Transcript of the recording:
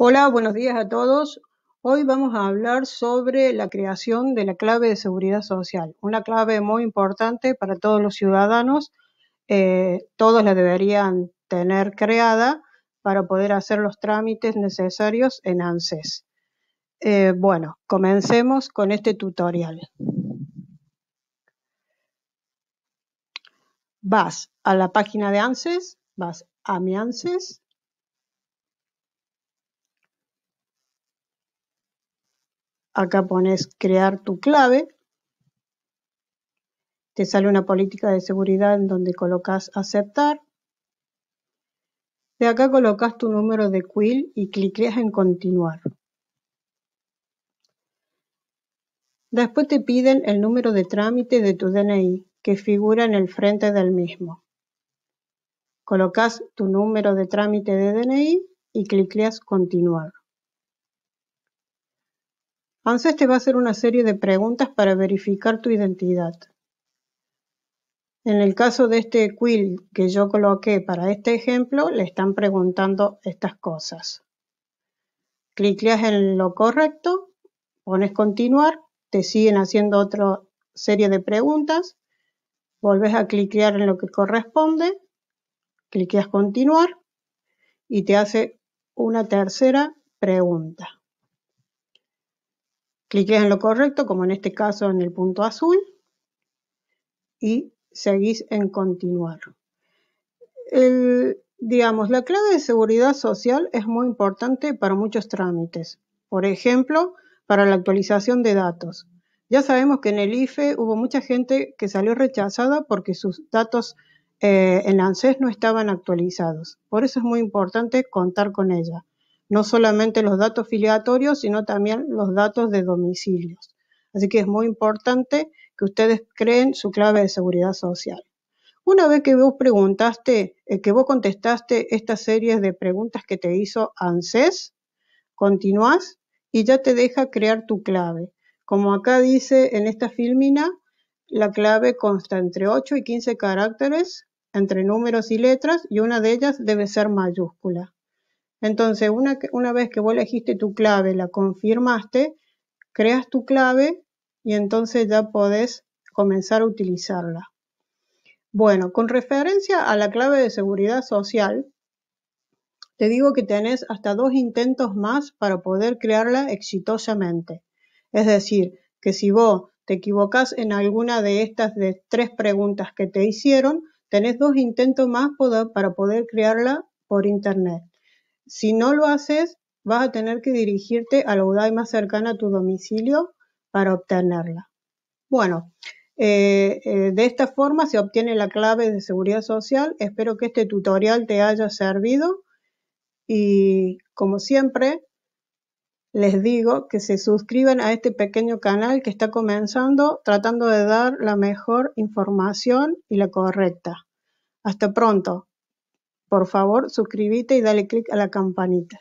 Hola, buenos días a todos. Hoy vamos a hablar sobre la creación de la clave de seguridad social, una clave muy importante para todos los ciudadanos. Eh, todos la deberían tener creada para poder hacer los trámites necesarios en ANSES. Eh, bueno, comencemos con este tutorial. Vas a la página de ANSES, vas a mi ANSES, acá pones crear tu clave, te sale una política de seguridad en donde colocas aceptar, de acá colocas tu número de quill y clicas en continuar. Después te piden el número de trámite de tu DNI que figura en el frente del mismo. Colocas tu número de trámite de DNI y creas continuar. ANSES te va a hacer una serie de preguntas para verificar tu identidad. En el caso de este quill que yo coloqué para este ejemplo, le están preguntando estas cosas. Clicleas en lo correcto, pones continuar, te siguen haciendo otra serie de preguntas, volves a cliquear en lo que corresponde, cliqueas continuar y te hace una tercera pregunta cliqueas en lo correcto, como en este caso en el punto azul, y seguís en continuar. digamos, la clave de seguridad social es muy importante para muchos trámites. Por ejemplo, para la actualización de datos. Ya sabemos que en el IFE hubo mucha gente que salió rechazada porque sus datos eh, en ANSES no estaban actualizados. Por eso es muy importante contar con ella no solamente los datos filiatorios, sino también los datos de domicilios. Así que es muy importante que ustedes creen su clave de seguridad social. Una vez que vos preguntaste, eh, que vos contestaste esta serie de preguntas que te hizo ANSES, continuás y ya te deja crear tu clave. Como acá dice en esta filmina, la clave consta entre 8 y 15 caracteres, entre números y letras, y una de ellas debe ser mayúscula. Entonces, una, una vez que vos elegiste tu clave, la confirmaste, creas tu clave y entonces ya podés comenzar a utilizarla. Bueno, con referencia a la clave de seguridad social, te digo que tenés hasta dos intentos más para poder crearla exitosamente. Es decir, que si vos te equivocas en alguna de estas de tres preguntas que te hicieron, tenés dos intentos más para poder crearla por Internet. Si no lo haces, vas a tener que dirigirte a la UDAI más cercana a tu domicilio para obtenerla. Bueno, eh, eh, de esta forma se obtiene la clave de seguridad social. Espero que este tutorial te haya servido y como siempre les digo que se suscriban a este pequeño canal que está comenzando tratando de dar la mejor información y la correcta. Hasta pronto. Por favor suscríbete y dale click a la campanita